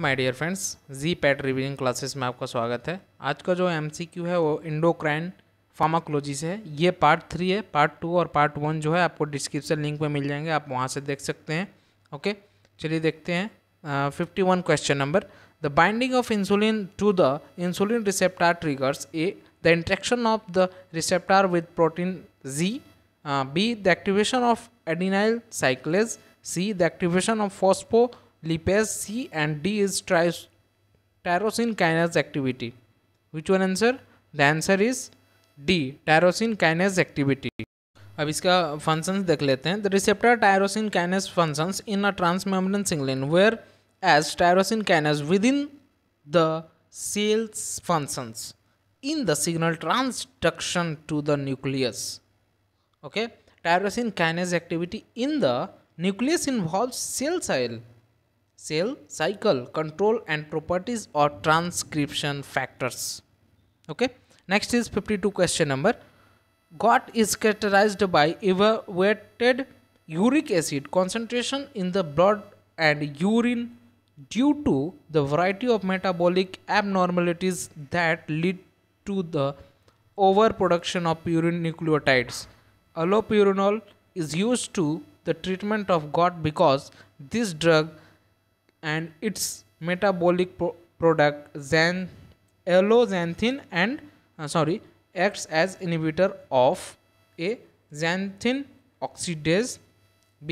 My dear friends G PAT revision classes में आपका स्वागत है आज का जो एमसीक्यू है वो इंडोक्राइन फार्माकोलॉजी से है ये पार्ट थ्री है पार्ट टू और पार्ट वन जो है आपको डिस्क्रिप्शन लिंक में मिल जाएंगे आप वहाँ से देख सकते हैं ओके चलिए देखते हैं fifty one question number the binding of insulin to the insulin receptor triggers A the interaction of the receptor with protein G B the activation of adenylyl cyclase C the activation of phospho Lipase C and D is tyrosine kinase activity. Which one answer? The answer is D. Tyrosine kinase activity. अब इसका functions. देख लेते हैं The receptor tyrosine kinase functions in a transmembrane signaling, as tyrosine kinase within the cells in the signal transduction to the nucleus okay tyrosine kinase activity in the nucleus involves cell cell cell cycle control and properties or transcription factors okay next is 52 question number gut is characterized by elevated uric acid concentration in the blood and urine due to the variety of metabolic abnormalities that lead to the overproduction of urine nucleotides. Allopurinol is used to the treatment of gout because this drug and its metabolic pro product xan xanthine and uh, sorry acts as inhibitor of a xanthine oxidase b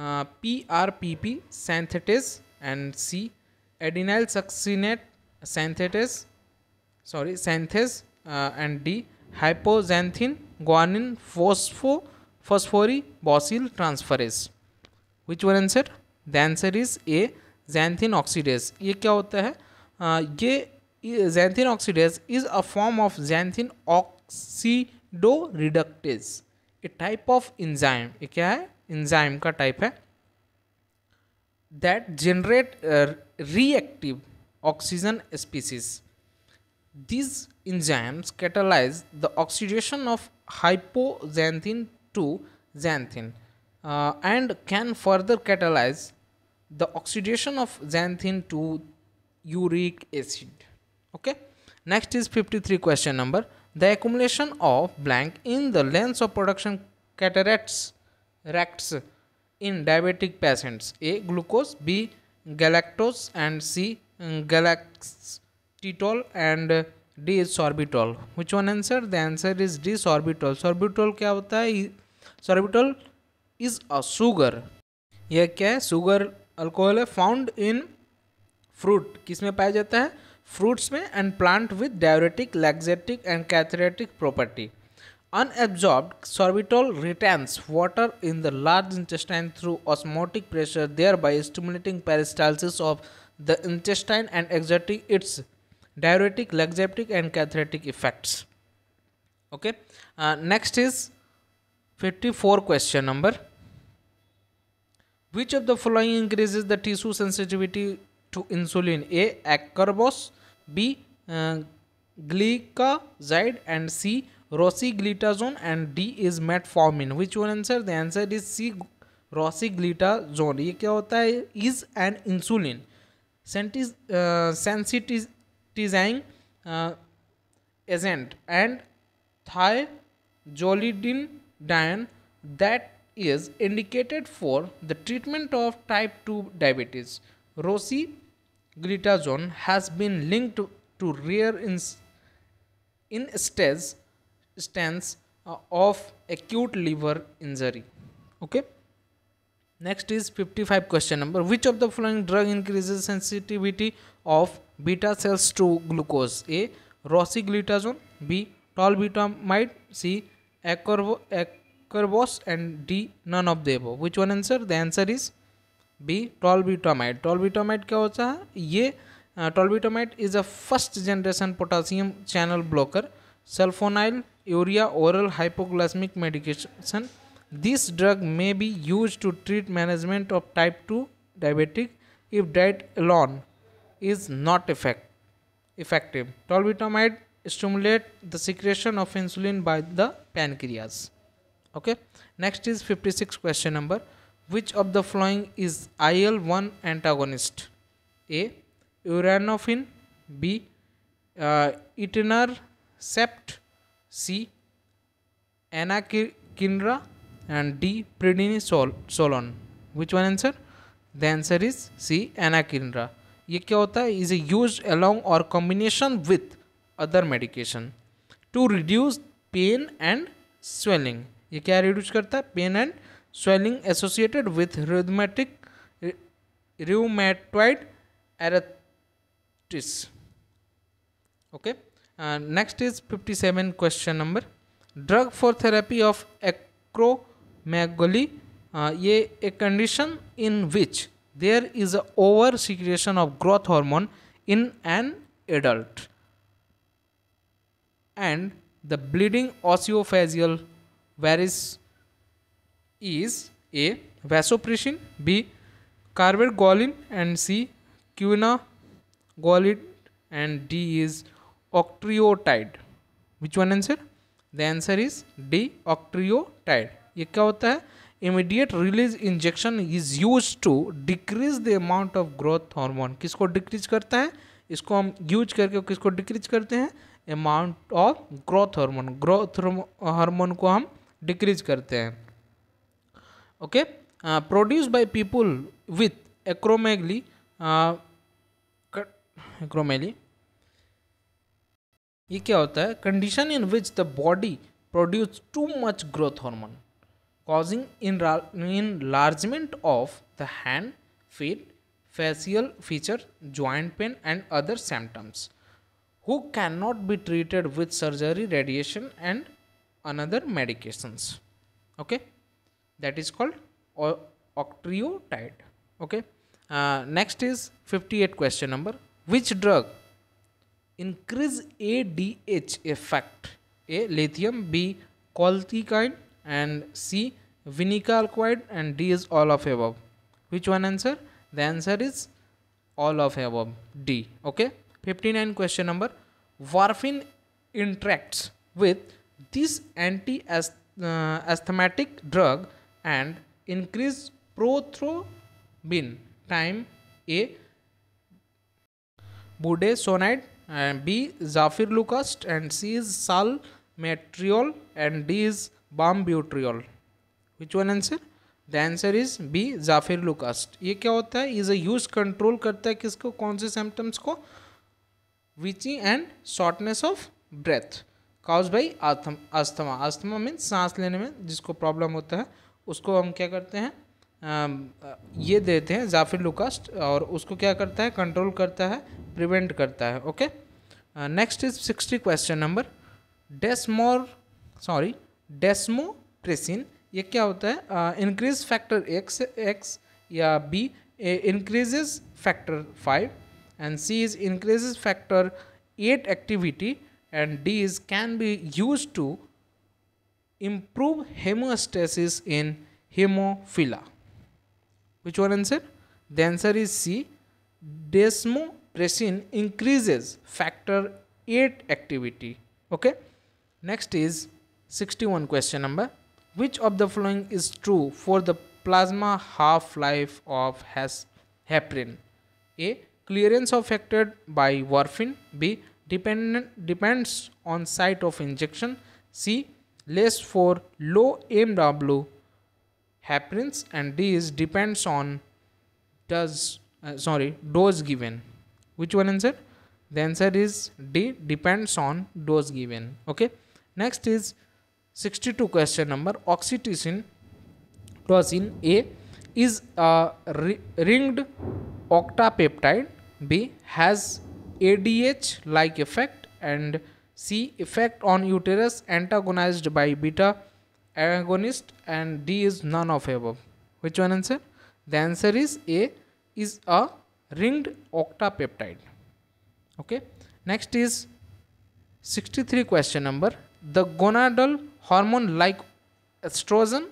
uh, PRPP synthetase and C adenyl succinate synthetase sorry synthase uh, and D hypoxanthin guanine phospho transferase which one answer the answer is A xanthine oxidase ये क्या होता है ये जैंथिन ऑक्सीडेज is a form of xanthine oxidoreductase a type of enzyme ये क्या है इंजाइम का टाइप है that generate reactive oxygen species these enzymes catalyse the oxidation of hypoxanthine to xanthine and can further catalyse the oxidation of xanthine to uric acid okay next is 53 question number the accumulation of blank in the lens of production cataracts rects in diabetic patients a glucose b galactose and c galactitol and d sorbitol which one answer the answer is d sorbitol sorbitol क्या होता sorbitol is a sugar Yeah, sugar alcohol है found in fruit किस में पाया जाता है fruits में and plant with diuretic laxative and cathartic property unabsorbed sorbitol retains water in the large intestine through osmotic pressure thereby stimulating peristalsis of the intestine and exerts its diuretic laxative and cathartic effects okay next is fifty four question number Which of the following increases the tissue sensitivity to insulin? A. Acarbose, B. Uh, glycoside, and C. Rosiglitazone, and D is metformin. Which one answer? The answer is C. Rosiglitazone. ये क्या होता है? Is an insulin. Uh, sensitizing uh, agent and thiazolidine that is indicated for the treatment of type 2 diabetes. Rosiglitazone has been linked to rare instances uh, of acute liver injury. Okay. Next is 55 question number. Which of the following drug increases sensitivity of beta cells to glucose? A. Rosiglitazone. B. Tolbutamide. C. Acorvo, ac carbos and d none of the above which one answer the answer is b tolbutamide tolbutamide kya hota tolbutamide is a first generation potassium channel blocker sulfonyl urea oral hypoglycemic medication this drug may be used to treat management of type 2 diabetic if diet alone is not effect effective tolbutamide stimulate the secretion of insulin by the pancreas okay next is 56 question number which of the following is IL-1 antagonist a uranofin b uh, etanercept c anakinra and d prednisolone which one answer the answer is c anakinra ये क्या होता है is used along or combination with other medication to reduce pain and swelling. ये क्या reduce करता है pain and swelling associated with rheumatic rheumatoid arthritis okay next is fifty seven question number drug for therapy of acromegaly ये a condition in which there is a over secretion of growth hormone in an adult and the bleeding oesophageal where is is a vasopressin b and and c cunagolid and d is octreotide which one answer the answer is D octreotide ये क्या होता है immediate release injection is use to decrease the amount of growth hormone किसको decrease करता है इसको हम use करके किसको डिक्रीज करते हैं amount of growth hormone growth hormone को हम डिक्रीज करते हैं okay produce by people with acromegaly acromegaly ये क्या होता है condition in which the body produce too much growth hormone causing in enlargement of the hand feet facial feature joint pain and other symptoms who can not be treated with surgery radiation and another medications okay that is called octreotide okay uh, next is 58 question number which drug increase adh effect a lithium b colchicine and c vinicalquide and d is all of above which one answer the answer is all of above d okay 59 question number warfarin interacts with this anti uh, asthmatic drug and increase prothrombin time a budesonide and b zafirlucast and c is salmeterol and d is bambuterol which one answer the answer is b zafirlucast ye kya hota hai is a use control karta hai kisko kaun se symptoms ko को and shortness of breath cause by asthma asthma means सांस लेने में जिसको problem होता है उसको हम क्या करते हैं ये देते हैं जाफिर लुकास्ट और उसको क्या करता है कंट्रोल करता है प्रिवेंट करता है okay next is sixty question number desmo sorry desmopressin ये क्या होता है इंक्रीज फैक्टर एक्स एक्स या B increases factor five and C is increases factor eight activity and these can be used to improve hemostasis in hemophilia. Which one answer? The answer is C. Desmopressin increases factor 8 activity. Okay. Next is 61 question number. Which of the following is true for the plasma half-life of has heparin? A. Clearance affected by warfarin. B dependent, depends on site of injection. C. Less for low MW happens and D is depends on does uh, sorry dose given. Which one answer? The answer is D depends on dose given. Okay. Next is 62 question number oxytocin tocin A is a ringed octapeptide B has ADH like effect and C effect on uterus antagonized by beta agonist and D is none of above. Which one answer? The answer is A is a ringed octapeptide. Okay. Next is 63 question number. The gonadal hormone like estrogen,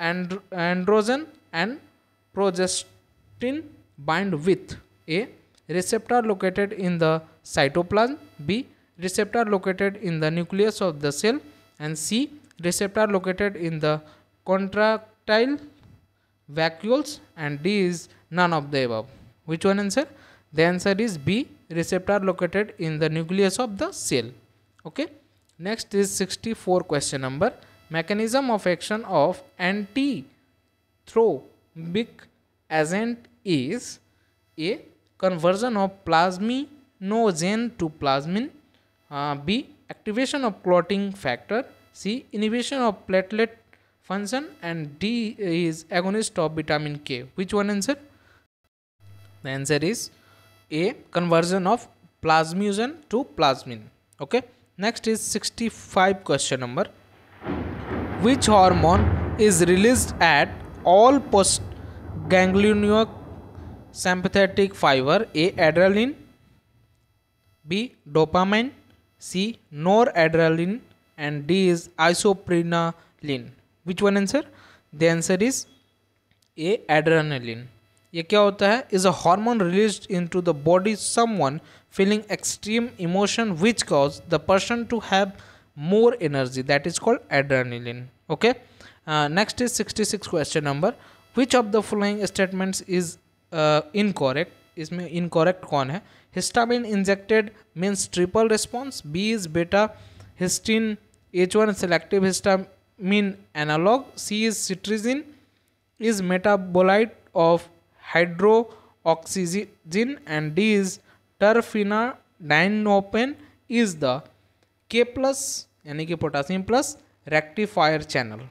and androgen and progestin bind with A receptor located in the cytoplasm b receptor located in the nucleus of the cell and c receptor located in the contractile vacuoles and d is none of the above which one answer the answer is b receptor located in the nucleus of the cell okay next is 64 question number mechanism of action of anti thrombic agent is a conversion of plasminogen to plasmin, uh, B activation of clotting factor, C inhibition of platelet function and D is agonist of vitamin K. Which one answer? The answer is A conversion of plasminogen to plasmin. Okay. Next is 65 question number. Which hormone is released at all post ganglionic sympathetic fiber A. Adrenaline B. Dopamine C. Noradrenaline and D. is Isoprenaline which one answer? the answer is A. Adrenaline ये क्या होता is a hormone released into the body someone feeling extreme emotion which cause the person to have more energy that is called adrenaline okay uh, next is 66 question number which of the following statements is incorrect uh, इसमें incorrect कौन है histamine injected means triple response B is betahistine H one selective histamine analogue C is cetirizine is metabolite of hydroxyzine and D is terfenadine open is the K plus यानी कि potassium plus rectifier channel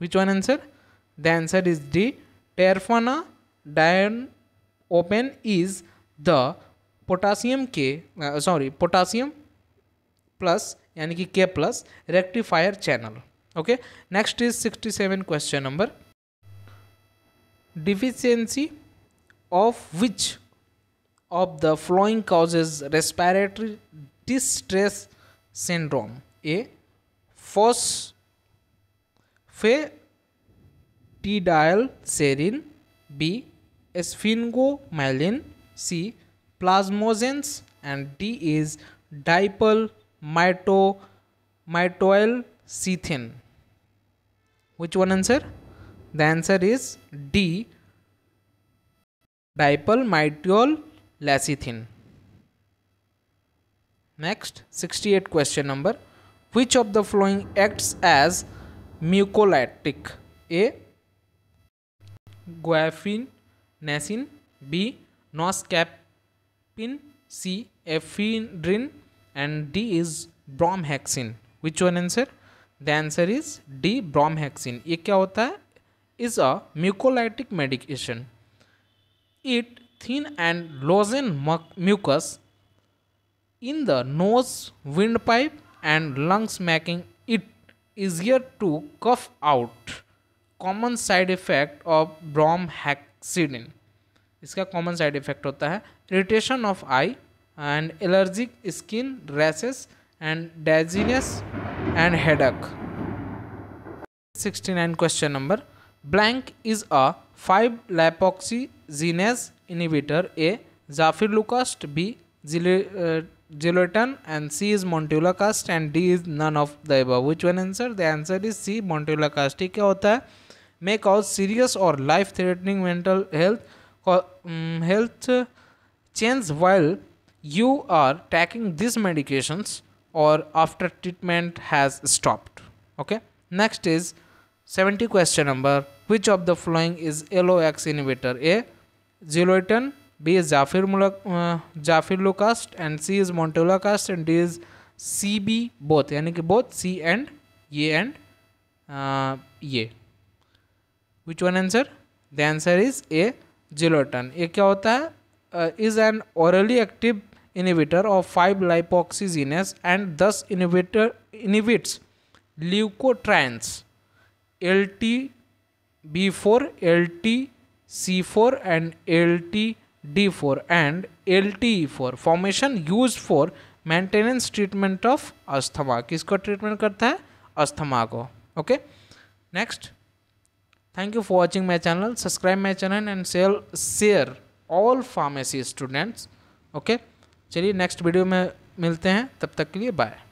which one answer the answer is D terfenadine open is the potassium K sorry potassium plus यानी कि K plus rectifier channel okay next is sixty seven question number deficiency of which of the following causes respiratory distress syndrome A phosphatidylserine B sphingomyelin, C plasmogens and D is dipole mito mitoyl cethin. Which one answer? The answer is D dipole mitoyl lacethin. Next 68 question number which of the following acts as mucolytic? A guafin नेसिन B noscapin c ephedrine and d is Bromhexine. which one answer the answer is d Bromhexine. ये क्या होता is a mucolytic medication it thin and loosen mucus in the nose windpipe and lungs making it easier to cough out common side effect of bromhex सीडिन इसका common side effect होता है irritation of eye and allergic skin rashes and dizziness and headache 69 question number blank is a five lipoxygenase inhibitor A zafirlukast B zileuton and C is Montula cast and D is none of the above. Which one answer? The answer is C. Montula cast. ठीक क्या होता है may cause serious or life threatening mental health um, health change while you are taking these medications or after treatment has stopped okay next is 70 question number which of the following is LOX inhibitor a zeloitin b is jafirlocast uh, and c is Montelukast, and d is cb both यानी कि both c and A and uh, which one answer the answer is A zileuton ये क्या होता है is an orally active inhibitor of five lipoxygenase and this inhibitor inhibits leukotrienes L T B four L T C four and L T D four and L T E four formation use for maintenance treatment of asthma किसको treatment करता है asthma को okay next thank you for watching my channel subscribe my channel and share share all pharmacy students okay चलिए next video में मिलते हैं तब तक के लिए बाय